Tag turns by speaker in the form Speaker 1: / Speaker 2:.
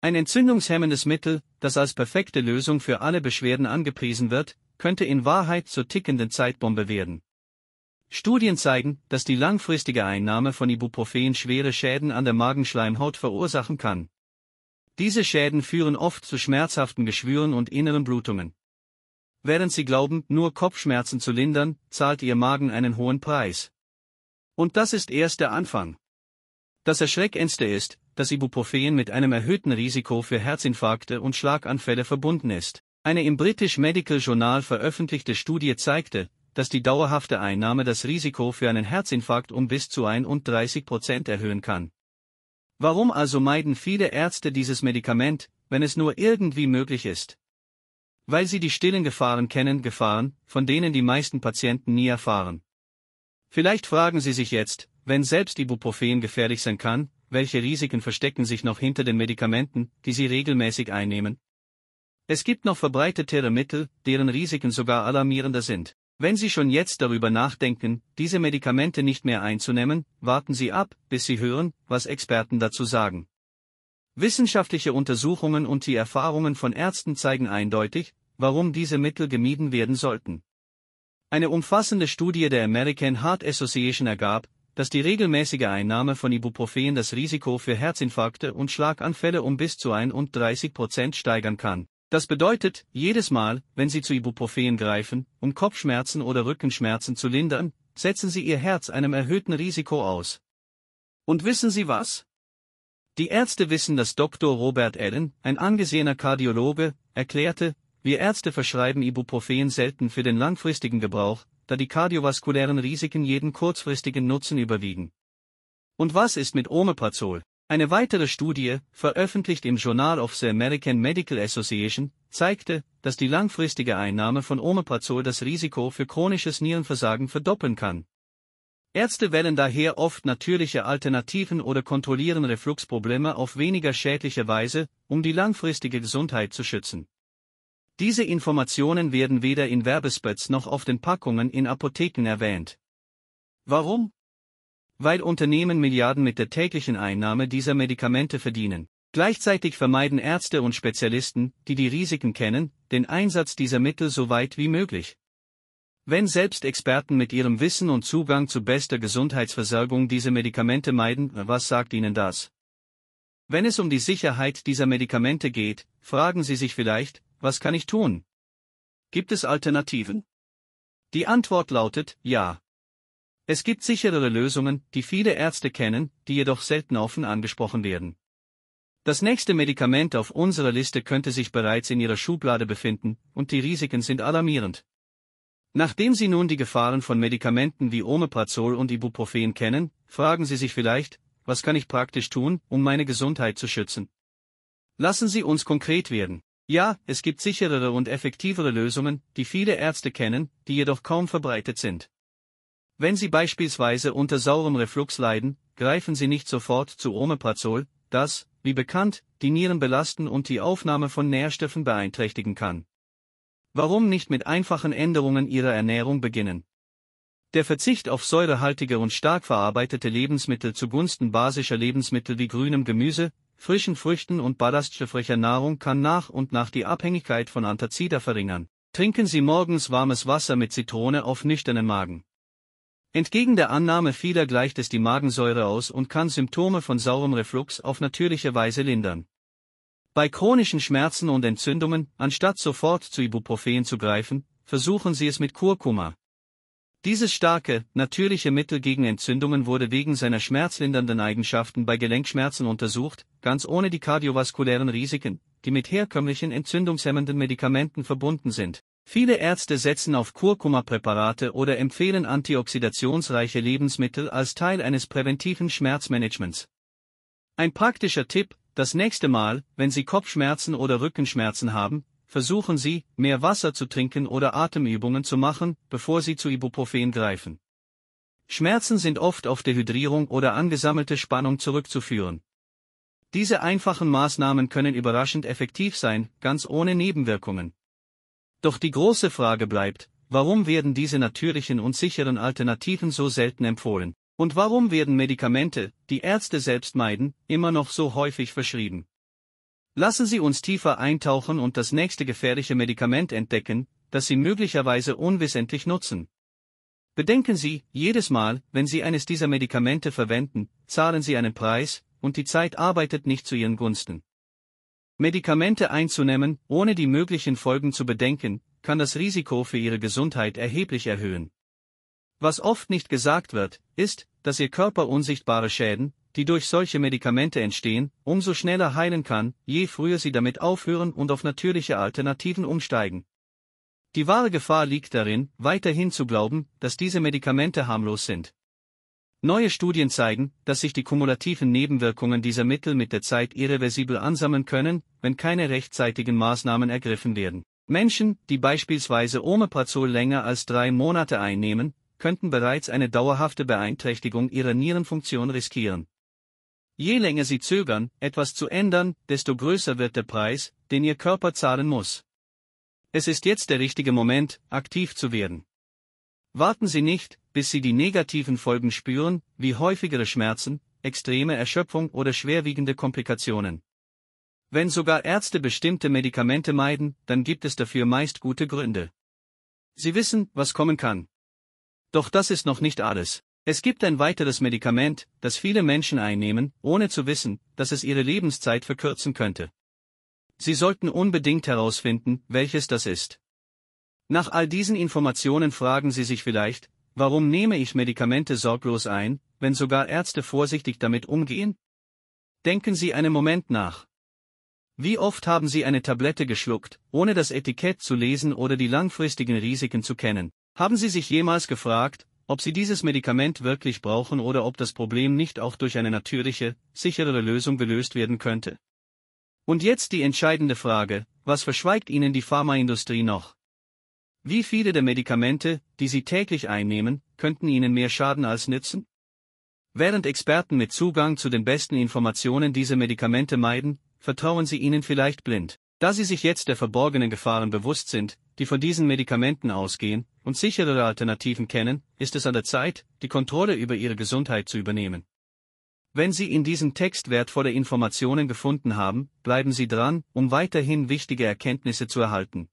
Speaker 1: Ein entzündungshemmendes Mittel, das als perfekte Lösung für alle Beschwerden angepriesen wird, könnte in Wahrheit zur tickenden Zeitbombe werden. Studien zeigen, dass die langfristige Einnahme von Ibuprofen schwere Schäden an der Magenschleimhaut verursachen kann. Diese Schäden führen oft zu schmerzhaften Geschwüren und inneren Blutungen. Während sie glauben, nur Kopfschmerzen zu lindern, zahlt ihr Magen einen hohen Preis. Und das ist erst der Anfang. Das Erschreckendste ist, dass Ibuprofen mit einem erhöhten Risiko für Herzinfarkte und Schlaganfälle verbunden ist. Eine im British Medical Journal veröffentlichte Studie zeigte, dass die dauerhafte Einnahme das Risiko für einen Herzinfarkt um bis zu 31 Prozent erhöhen kann. Warum also meiden viele Ärzte dieses Medikament, wenn es nur irgendwie möglich ist? Weil sie die stillen Gefahren kennen, Gefahren, von denen die meisten Patienten nie erfahren. Vielleicht fragen Sie sich jetzt, wenn selbst Ibuprofen gefährlich sein kann, welche Risiken verstecken sich noch hinter den Medikamenten, die Sie regelmäßig einnehmen? Es gibt noch verbreitetere Mittel, deren Risiken sogar alarmierender sind. Wenn Sie schon jetzt darüber nachdenken, diese Medikamente nicht mehr einzunehmen, warten Sie ab, bis Sie hören, was Experten dazu sagen. Wissenschaftliche Untersuchungen und die Erfahrungen von Ärzten zeigen eindeutig, warum diese Mittel gemieden werden sollten. Eine umfassende Studie der American Heart Association ergab, dass die regelmäßige Einnahme von Ibuprofen das Risiko für Herzinfarkte und Schlaganfälle um bis zu 31 Prozent steigern kann. Das bedeutet, jedes Mal, wenn Sie zu Ibuprofen greifen, um Kopfschmerzen oder Rückenschmerzen zu lindern, setzen Sie Ihr Herz einem erhöhten Risiko aus. Und wissen Sie was? Die Ärzte wissen, dass Dr. Robert Allen, ein angesehener Kardiologe, erklärte, wir Ärzte verschreiben Ibuprofen selten für den langfristigen Gebrauch, da die kardiovaskulären Risiken jeden kurzfristigen Nutzen überwiegen. Und was ist mit Omeprazol? Eine weitere Studie, veröffentlicht im Journal of the American Medical Association, zeigte, dass die langfristige Einnahme von Omeprazol das Risiko für chronisches Nierenversagen verdoppeln kann. Ärzte wählen daher oft natürliche Alternativen oder kontrollieren Refluxprobleme auf weniger schädliche Weise, um die langfristige Gesundheit zu schützen. Diese Informationen werden weder in Werbespots noch auf den Packungen in Apotheken erwähnt. Warum? Weil Unternehmen Milliarden mit der täglichen Einnahme dieser Medikamente verdienen. Gleichzeitig vermeiden Ärzte und Spezialisten, die die Risiken kennen, den Einsatz dieser Mittel so weit wie möglich. Wenn selbst Experten mit ihrem Wissen und Zugang zu bester Gesundheitsversorgung diese Medikamente meiden, was sagt ihnen das? Wenn es um die Sicherheit dieser Medikamente geht, fragen Sie sich vielleicht, was kann ich tun? Gibt es Alternativen? Die Antwort lautet ja. Es gibt sicherere Lösungen, die viele Ärzte kennen, die jedoch selten offen angesprochen werden. Das nächste Medikament auf unserer Liste könnte sich bereits in Ihrer Schublade befinden, und die Risiken sind alarmierend. Nachdem Sie nun die Gefahren von Medikamenten wie Omeprazol und Ibuprofen kennen, fragen Sie sich vielleicht, was kann ich praktisch tun, um meine Gesundheit zu schützen? Lassen Sie uns konkret werden. Ja, es gibt sicherere und effektivere Lösungen, die viele Ärzte kennen, die jedoch kaum verbreitet sind. Wenn Sie beispielsweise unter saurem Reflux leiden, greifen Sie nicht sofort zu Omeprazol, das, wie bekannt, die Nieren belasten und die Aufnahme von Nährstoffen beeinträchtigen kann. Warum nicht mit einfachen Änderungen Ihrer Ernährung beginnen? Der Verzicht auf säurehaltige und stark verarbeitete Lebensmittel zugunsten basischer Lebensmittel wie grünem Gemüse, frischen Früchten und ballaststoffreicher Nahrung kann nach und nach die Abhängigkeit von Antazida verringern. Trinken Sie morgens warmes Wasser mit Zitrone auf nüchternen Magen. Entgegen der Annahme vieler gleicht es die Magensäure aus und kann Symptome von saurem Reflux auf natürliche Weise lindern. Bei chronischen Schmerzen und Entzündungen, anstatt sofort zu Ibuprofen zu greifen, versuchen Sie es mit Kurkuma. Dieses starke, natürliche Mittel gegen Entzündungen wurde wegen seiner schmerzlindernden Eigenschaften bei Gelenkschmerzen untersucht, ganz ohne die kardiovaskulären Risiken, die mit herkömmlichen entzündungshemmenden Medikamenten verbunden sind. Viele Ärzte setzen auf Kurkuma-Präparate oder empfehlen antioxidationsreiche Lebensmittel als Teil eines präventiven Schmerzmanagements. Ein praktischer Tipp, das nächste Mal, wenn Sie Kopfschmerzen oder Rückenschmerzen haben, versuchen Sie, mehr Wasser zu trinken oder Atemübungen zu machen, bevor Sie zu Ibuprofen greifen. Schmerzen sind oft auf Dehydrierung oder angesammelte Spannung zurückzuführen. Diese einfachen Maßnahmen können überraschend effektiv sein, ganz ohne Nebenwirkungen. Doch die große Frage bleibt, warum werden diese natürlichen und sicheren Alternativen so selten empfohlen? Und warum werden Medikamente, die Ärzte selbst meiden, immer noch so häufig verschrieben? Lassen Sie uns tiefer eintauchen und das nächste gefährliche Medikament entdecken, das Sie möglicherweise unwissentlich nutzen. Bedenken Sie, jedes Mal, wenn Sie eines dieser Medikamente verwenden, zahlen Sie einen Preis, und die Zeit arbeitet nicht zu Ihren Gunsten. Medikamente einzunehmen, ohne die möglichen Folgen zu bedenken, kann das Risiko für Ihre Gesundheit erheblich erhöhen. Was oft nicht gesagt wird, ist, dass Ihr Körper unsichtbare Schäden, die durch solche Medikamente entstehen, umso schneller heilen kann, je früher sie damit aufhören und auf natürliche Alternativen umsteigen. Die wahre Gefahr liegt darin, weiterhin zu glauben, dass diese Medikamente harmlos sind. Neue Studien zeigen, dass sich die kumulativen Nebenwirkungen dieser Mittel mit der Zeit irreversibel ansammeln können, wenn keine rechtzeitigen Maßnahmen ergriffen werden. Menschen, die beispielsweise Omeprazol länger als drei Monate einnehmen, könnten bereits eine dauerhafte Beeinträchtigung ihrer Nierenfunktion riskieren. Je länger Sie zögern, etwas zu ändern, desto größer wird der Preis, den Ihr Körper zahlen muss. Es ist jetzt der richtige Moment, aktiv zu werden. Warten Sie nicht, bis Sie die negativen Folgen spüren, wie häufigere Schmerzen, extreme Erschöpfung oder schwerwiegende Komplikationen. Wenn sogar Ärzte bestimmte Medikamente meiden, dann gibt es dafür meist gute Gründe. Sie wissen, was kommen kann. Doch das ist noch nicht alles. Es gibt ein weiteres Medikament, das viele Menschen einnehmen, ohne zu wissen, dass es ihre Lebenszeit verkürzen könnte. Sie sollten unbedingt herausfinden, welches das ist. Nach all diesen Informationen fragen Sie sich vielleicht, warum nehme ich Medikamente sorglos ein, wenn sogar Ärzte vorsichtig damit umgehen? Denken Sie einen Moment nach. Wie oft haben Sie eine Tablette geschluckt, ohne das Etikett zu lesen oder die langfristigen Risiken zu kennen? Haben Sie sich jemals gefragt, ob sie dieses Medikament wirklich brauchen oder ob das Problem nicht auch durch eine natürliche, sicherere Lösung gelöst werden könnte. Und jetzt die entscheidende Frage, was verschweigt Ihnen die Pharmaindustrie noch? Wie viele der Medikamente, die Sie täglich einnehmen, könnten Ihnen mehr schaden als nützen? Während Experten mit Zugang zu den besten Informationen diese Medikamente meiden, vertrauen sie ihnen vielleicht blind. Da sie sich jetzt der verborgenen Gefahren bewusst sind, die von diesen Medikamenten ausgehen und sicherere Alternativen kennen, ist es an der Zeit, die Kontrolle über ihre Gesundheit zu übernehmen. Wenn Sie in diesem Text wertvolle Informationen gefunden haben, bleiben Sie dran, um weiterhin wichtige Erkenntnisse zu erhalten.